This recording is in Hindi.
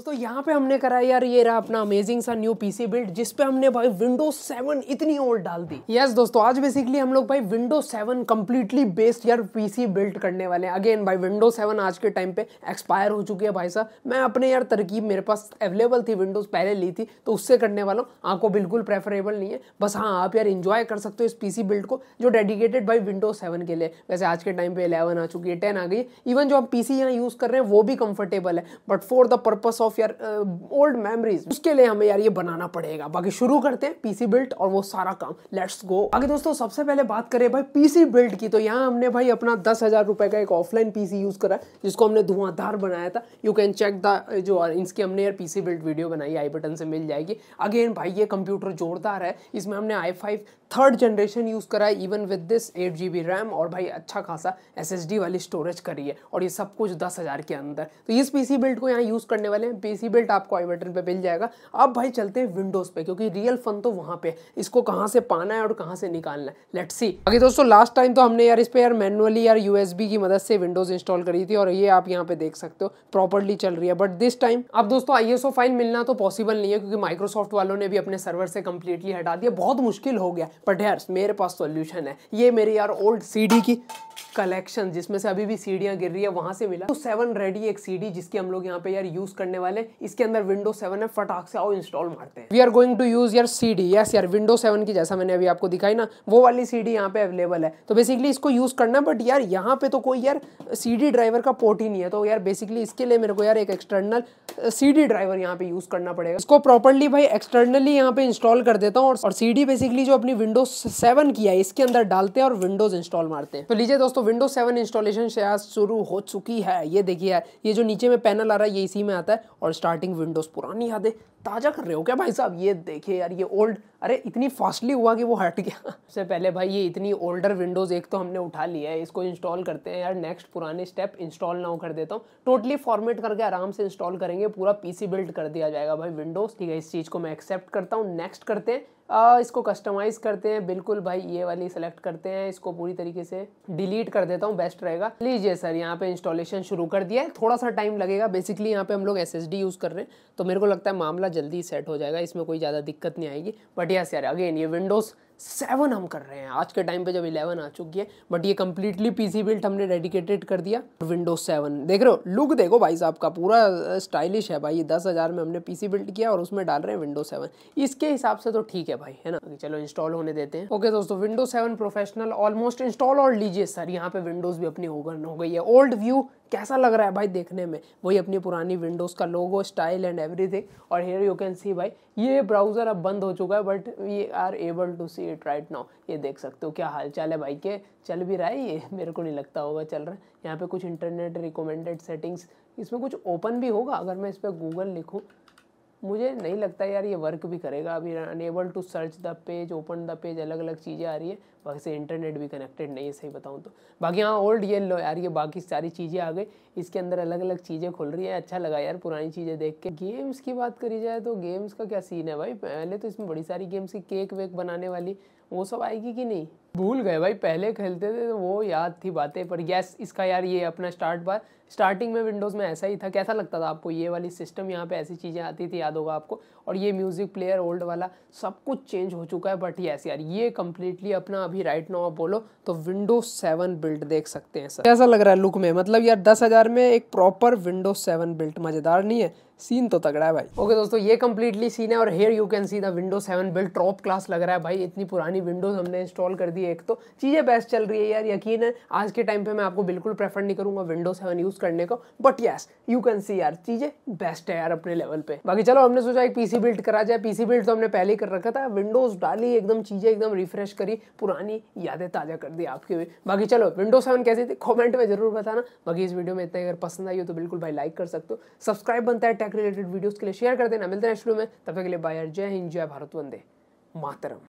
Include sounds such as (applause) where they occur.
दोस्तों यहाँ पे हमने करा यार ये रहा अपना अमेजिंग सा न्यू पीसी बिल्ड जिसपे हमने भाई विंडोज सेवन इतनी ओल्ड डाल दी यस yes, दोस्तों आज बेसिकली हम लोग भाई विंडोज सेवन कंप्लीटली बेस्ड यार पीसी बिल्ड करने वाले हैं अगेन भाई विंडोज सेवन आज के टाइम पे एक्सपायर हो चुकी है भाई साहब मैं अपने यार तरकीब मेरे पास अवेलेबल थी विंडोज पहले ली थी तो उससे करने वाला हूँ आपको बिल्कुल प्रेफरेबल नहीं है बस हाँ आप यार इन्जॉय कर सकते हो इस पीसी बिल्ड को जो डेडिकेटेड भाई विंडोज सेवन के लिए वैसे आज के टाइम पे इलेवन आ चुकी है टेन आ गई इवन जो हम पीसी यहाँ यूज़ कर रहे हैं वो भी कंफर्टेबल है but for the purpose of of यार ओल्ड मेमोरीज उसके लिए हमें यार ये बनाना पड़ेगा बाकी शुरू करते हैं पीसी बिल्ट और वो सारा काम लेट्स गो आगे दोस्तों सबसे पहले बात करें भाई पीसी बिल्ट की तो यहाँ हमने भाई अपना दस हजार रुपए का एक ऑफलाइन पीसी यूज करा जिसको हमने धुआंधार बनाया था यू कैन चेक द जो इसकी हमने यार पीसी बिल्ट वीडियो बनाई आई बटन से मिल जाएगी अगेन भाई ये कंप्यूटर जोरदार है इसमें हमने I five third generation use करा है even with this eight G B RAM और भाई अच्छा खासा एस एस डी वाली स्टोरेज करी है और ये सब कुछ दस हज़ार के अंदर तो इस पीसी सी बिल्ट को यहाँ यूज़ करने वाले हैं पीसी बेल्ट आपको आई बटन पे मिल जाएगा अब भाई चलते हैं विंडोज़ पे क्योंकि रियल फन तो वहां पे इसको कहां से पाना है और कहां से निकालना है लेट सी बाकी दोस्तों लास्ट टाइम तो हमने यार इस पे यार मैनुअली यार यूएसबी की मदद से विंडोज़ इंस्टॉल करी थी और ये आप यहाँ पे देख सकते हो प्रॉपरली चल रही है बट दिस टाइम अब दोस्तों आई फाइल मिलना तो पॉसिबल नहीं है क्योंकि माइक्रोसॉफ्ट वालों ने भी अपने सर्वर से कंप्लीटली हटा दिया बहुत मुश्किल हो गया बट यार मेरे पास सोल्यूशन है ये मेरी यार ओल्ड सी की कलेक्शन जिसमें से अभी भी सीडियां गिर रही है वहां से मिला तो सेवन रेडी एक सीडी जिसकी हम लोग यहाँ पे यार यूज़ करने वाले इसके अंदर विंडो सेवन है फटाक से आओ इंस्टॉल मारते हैं we are going to use यार सी डी यस यार विंडो सेवन की जैसा मैंने अभी आपको दिखाई ना वो वाली सी डी यहाँ पे अवेलेबल है तो बेसिकली इसको यूज़ करना बट यार यहाँ पे तो कोई यार सी डी ड्राइवर का पोर्ट ही नहीं है तो यार बेसिकली इसके लिए मेरे को यार एक एक्सटर्नल सी डी ड्राइवर यहाँ पे यूज़ करना पड़ेगा इसको प्रॉपरली भाई एक्सटर्नली यहाँ पे इंस्टॉल कर देता हूँ और सी डी बेसिकली जो अपनी विंडोज सेवन की है इसके अंदर डालते हैं और विंडोज इंस्टॉल मारते हैं तो लीजिए दोस्तों तो विंडो सेवन इंस्टॉलेशन से आज शुरू हो चुकी है ये देखिए यार ये जो नीचे में पैनल आ रहा है ये इसी में आता है और स्टार्टिंग विंडोज़ पुरानी यादें ताज़ा कर रहे हो क्या भाई साहब ये देखिए यार ये ओल्ड अरे इतनी फास्टली हुआ कि वो हट गया सबसे पहले भाई ये इतनी ओल्डर विंडोज़ एक तो हमने उठा लिया है इसको इंस्टॉल करते हैं यार नेक्स्ट पुराने स्टेप इंस्टॉल ना कर देता हूँ टोटली फॉर्मेट करके आराम से इंस्टॉल करेंगे पूरा पीसी बिल्ड कर दिया जाएगा भाई विंडोज़ ठीक है इस चीज़ को मैं एक्सेप्ट करता हूँ नेक्स्ट करते हैं आ, इसको कस्टमाइज़ करते हैं बिल्कुल भाई ये वाली सेलेक्ट करते हैं इसको पूरी तरीके से डिलीट कर देता हूँ बेस्ट रहेगा लीजिए सर यहाँ पे इंस्टॉलेशन शुरू कर दिया है थोड़ा सा टाइम लगेगा बेसिकली यहाँ पे हम लोग एस यूज़ कर रहे हैं तो मेरे को लगता है मामला जल्दी सेट हो जाएगा इसमें कोई ज़्यादा दिक्कत नहीं आएगी बट यस यार अगेन ये विंडोज़ सेवन हम कर रहे हैं आज के टाइम पे जब इलेवन आ चुकी है बट ये कम्प्लीटली पीसी बिल्ट हमने डेडिकेटेड कर दिया विंडोज सेवन देख रहे हो लुक देखो भाई साहब का पूरा स्टाइलिश है भाई दस हज़ार में हमने पीसी बिल्ट किया और उसमें डाल रहे हैं विंडोज सेवन इसके हिसाब से तो ठीक है भाई है ना चलो इंस्टॉल होने देते हैं ओके दोस्तों Windows seven professional almost install और लीजिए सर यहाँ पे विंडोज भी अपनी होगा हो गई है ओल्ड व्यू कैसा लग रहा है भाई देखने में वही अपनी पुरानी विंडोज़ का लोगो स्टाइल एंड एवरीथिंग और हेयर यू कैन सी भाई ये ब्राउज़र अब बंद हो चुका है but we are able to see it right now ये देख सकते हो क्या हालचाल है भाई के चल भी रहा है ये (laughs) मेरे को नहीं लगता होगा चल रहा है यहाँ पे कुछ इंटरनेट रिकमेंडेड सेटिंग्स इसमें कुछ ओपन भी होगा अगर मैं इस पर गूगल लिखूँ मुझे नहीं लगता यार ये वर्क भी करेगा अभी unable to search the page open the page अलग अलग चीज़ें आ रही है बाकी से इंटरनेट भी कनेक्टेड नहीं है सही बताऊँ तो बाकी हाँ ओल्ड ये लो यार ये बाकी सारी चीज़ें आ गई इसके अंदर अलग अलग चीज़ें खुल रही है अच्छा लगा यार पुरानी चीज़ें देख के गेम्स की बात करी जाए तो गेम्स का क्या सीन है भाई पहले तो इसमें बड़ी सारी गेम्स की केक वेक बनाने वाली वो सब आएगी कि नहीं भूल गए भाई पहले खेलते थे तो वो याद थी बातें पर यस इसका यार ये अपना स्टार्ट बार स्टार्टिंग में विंडोज़ में ऐसा ही था कैसा लगता था आपको ये वाली सिस्टम यहाँ पे ऐसी चीज़ें आती थी याद होगा आपको और ये म्यूज़िक प्लेयर ओल्ड वाला सब कुछ चेंज हो चुका है बट यस यार ये कम्प्लीटली अपना अभी राइट नाउ आप बोलो तो विंडोज सेवन बिल्ट देख सकते हैं सर कैसा लग रहा है लुक में मतलब यार दस में एक प्रॉपर विंडोज सेवन बिल्ट मज़ेदार नहीं है सीन तो तगड़ा है भाई ओके okay, दोस्तों ये कम्प्लीटली सीन है और here you can see the window seven build top class लग रहा है भाई इतनी पुरानी विंडोज हमने इंस्टॉल कर दी है एक तो चीज़ें बेस्ट चल रही है यार यकीन है आज के टाइम पे मैं आपको बिल्कुल प्रेफर नहीं करूंगा विंडो सेवन यूज़ करने को but yes you can see यार चीज़ें बेस्ट है यार अपने लेवल पे बाकी चलो हमने सोचा एक पीसी बिल्ड करा जाए पीसी बिल्ड तो हमने पहले ही कर रखा था विंडोज डाली एकदम चीज़ें एकदम रिफ्रेश करी पुरानी यादें ताज़ा कर दी आपके भी बाकी चलो विंडो सेवन कैसी थी कॉमेंट में जरूर बताना बाकी इस वीडियो में इतना अगर पसंद आई हो तो बिल्कुल भाई लाइक कर सकते हो सब्सक्राइब बनता है टैग रिलेटेड वीडियोस के लिए शेयर कर देना मिलते हैं शुरू में तब तक के लिए बायर जय हिंद जय भारत वंदे मातरम